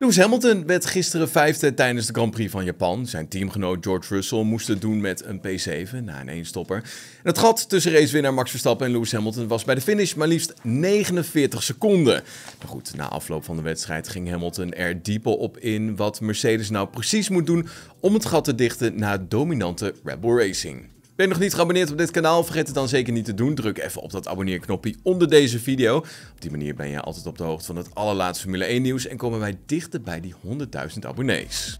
Lewis Hamilton werd gisteren vijfde tijdens de Grand Prix van Japan. Zijn teamgenoot George Russell moest het doen met een P7 na een eenstopper. het gat tussen racewinnaar Max Verstappen en Lewis Hamilton was bij de finish maar liefst 49 seconden. Maar goed, na afloop van de wedstrijd ging Hamilton er dieper op in wat Mercedes nou precies moet doen om het gat te dichten na dominante Red Bull Racing. Ben je nog niet geabonneerd op dit kanaal? Vergeet het dan zeker niet te doen. Druk even op dat abonneerknopje onder deze video. Op die manier ben je altijd op de hoogte van het allerlaatste Formule 1 nieuws en komen wij dichter bij die 100.000 abonnees.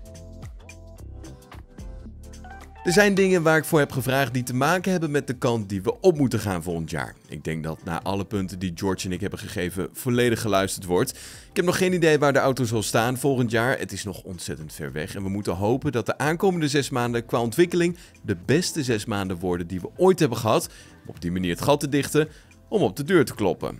Er zijn dingen waar ik voor heb gevraagd die te maken hebben met de kant die we op moeten gaan volgend jaar. Ik denk dat na alle punten die George en ik hebben gegeven volledig geluisterd wordt. Ik heb nog geen idee waar de auto zal staan volgend jaar. Het is nog ontzettend ver weg en we moeten hopen dat de aankomende zes maanden qua ontwikkeling de beste zes maanden worden die we ooit hebben gehad. Om op die manier het gat te dichten om op de deur te kloppen.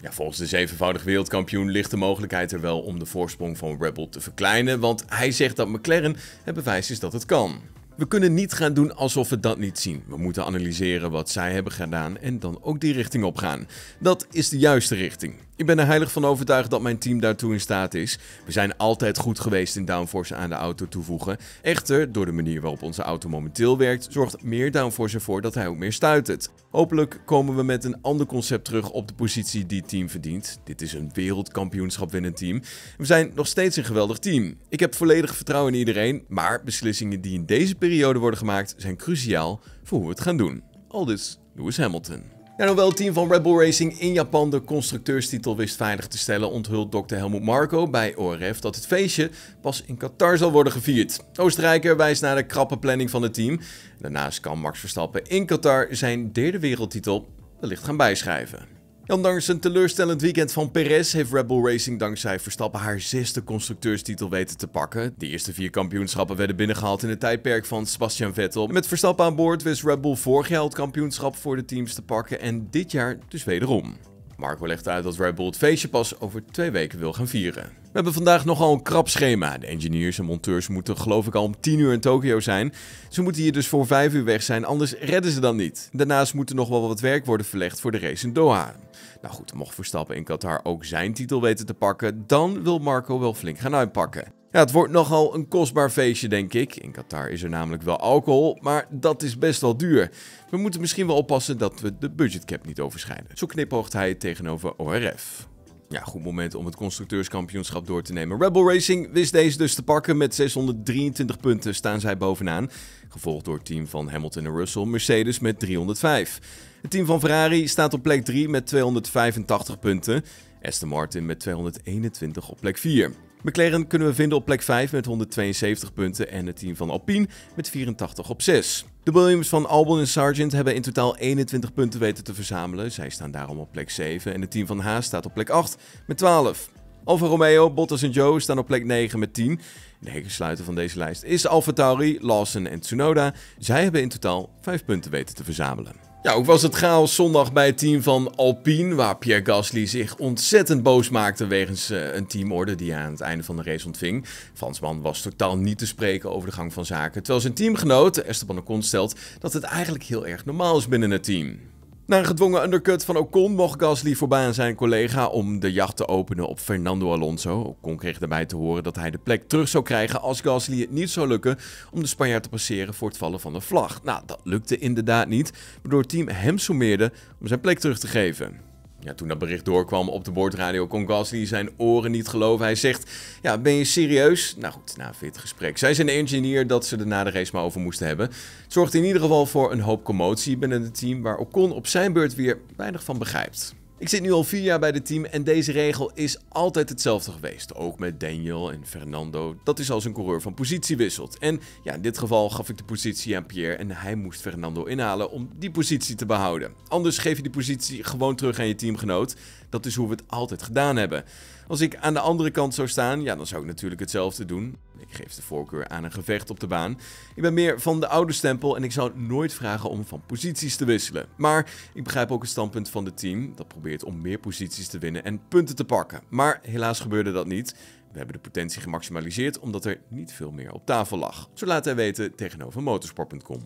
Ja, volgens de zevenvoudig wereldkampioen ligt de mogelijkheid er wel om de voorsprong van Rebel te verkleinen, want hij zegt dat McLaren het bewijs is dat het kan. We kunnen niet gaan doen alsof we dat niet zien. We moeten analyseren wat zij hebben gedaan en dan ook die richting op gaan. Dat is de juiste richting. Ik ben er heilig van overtuigd dat mijn team daartoe in staat is. We zijn altijd goed geweest in downforce aan de auto toevoegen. Echter, door de manier waarop onze auto momenteel werkt, zorgt meer downforce ervoor dat hij ook meer stuitert. Hopelijk komen we met een ander concept terug op de positie die het team verdient. Dit is een wereldkampioenschap winnend team. We zijn nog steeds een geweldig team. Ik heb volledig vertrouwen in iedereen, maar beslissingen die in deze periode worden gemaakt zijn cruciaal voor hoe we het gaan doen. Aldus Lewis Hamilton. En nou, hoewel het team van Red Bull Racing in Japan de constructeurstitel wist veilig te stellen, onthult Dr. Helmut Marko bij ORF dat het feestje pas in Qatar zal worden gevierd. Oostenrijker wijst naar de krappe planning van het team. Daarnaast kan Max Verstappen in Qatar zijn derde wereldtitel wellicht gaan bijschrijven. Ondanks een teleurstellend weekend van Perez heeft Red Bull Racing dankzij Verstappen haar zesde constructeurstitel weten te pakken. De eerste vier kampioenschappen werden binnengehaald in het tijdperk van Sebastian Vettel. Met Verstappen aan boord wist Red Bull vorig jaar het kampioenschap voor de teams te pakken en dit jaar dus wederom. Marco legt uit dat Red Bull het feestje pas over twee weken wil gaan vieren. We hebben vandaag nogal een krap schema. De engineers en monteurs moeten geloof ik al om 10 uur in Tokio zijn. Ze moeten hier dus voor 5 uur weg zijn, anders redden ze dan niet. Daarnaast moet er nog wel wat werk worden verlegd voor de race in Doha. Nou goed, mocht Verstappen in Qatar ook zijn titel weten te pakken, dan wil Marco wel flink gaan uitpakken. Ja, het wordt nogal een kostbaar feestje, denk ik. In Qatar is er namelijk wel alcohol, maar dat is best wel duur. We moeten misschien wel oppassen dat we de budgetcap niet overschrijden. Zo knipoogt hij tegenover ORF. Ja, goed moment om het constructeurskampioenschap door te nemen. Rebel Racing wist deze dus te pakken. Met 623 punten staan zij bovenaan. Gevolgd door het team van Hamilton en Russell, Mercedes met 305. Het team van Ferrari staat op plek 3 met 285 punten. Aston Martin met 221 op plek 4. McLaren kunnen we vinden op plek 5 met 172 punten en het team van Alpine met 84 op 6. De Williams van Albon en Sargent hebben in totaal 21 punten weten te verzamelen. Zij staan daarom op plek 7 en het team van Haas staat op plek 8 met 12. Alfa Romeo, Bottas en Joe staan op plek 9 met 10. De hekensluiter van deze lijst is Alfa Tauri, Lawson en Tsunoda. Zij hebben in totaal 5 punten weten te verzamelen. Ja, ook was het chaos zondag bij het team van Alpine, waar Pierre Gasly zich ontzettend boos maakte wegens eh, een teamorde die hij aan het einde van de race ontving. Fransman was totaal niet te spreken over de gang van zaken, terwijl zijn teamgenoot Esteban Ocon stelt dat het eigenlijk heel erg normaal is binnen het team. Na een gedwongen undercut van Ocon mocht Gasly voorbij aan zijn collega om de jacht te openen op Fernando Alonso. Ocon kreeg daarbij te horen dat hij de plek terug zou krijgen als Gasly het niet zou lukken om de Spanjaard te passeren voor het vallen van de vlag. Nou, dat lukte inderdaad niet, waardoor het team hem sommeerde om zijn plek terug te geven. Ja, toen dat bericht doorkwam op de boordradio kon Gasly zijn oren niet geloven. Hij zegt, ja, ben je serieus? Nou goed, na dit gesprek zei zijn engineer dat ze er na de race maar over moesten hebben. Het zorgt in ieder geval voor een hoop commotie binnen het team, waar Ocon op zijn beurt weer weinig van begrijpt. Ik zit nu al vier jaar bij dit team en deze regel is altijd hetzelfde geweest. Ook met Daniel en Fernando. Dat is als een coureur van positie wisselt. En ja, in dit geval gaf ik de positie aan Pierre en hij moest Fernando inhalen om die positie te behouden. Anders geef je die positie gewoon terug aan je teamgenoot. Dat is hoe we het altijd gedaan hebben. Als ik aan de andere kant zou staan, ja, dan zou ik natuurlijk hetzelfde doen. Ik geef de voorkeur aan een gevecht op de baan. Ik ben meer van de oude stempel en ik zou nooit vragen om van posities te wisselen. Maar ik begrijp ook het standpunt van het team dat probeert om meer posities te winnen en punten te pakken. Maar helaas gebeurde dat niet. We hebben de potentie gemaximaliseerd omdat er niet veel meer op tafel lag. Zo laat hij weten tegenover motorsport.com.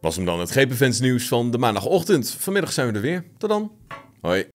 Was hem dan het GPFans nieuws van de maandagochtend. Vanmiddag zijn we er weer. Tot dan. Hoi.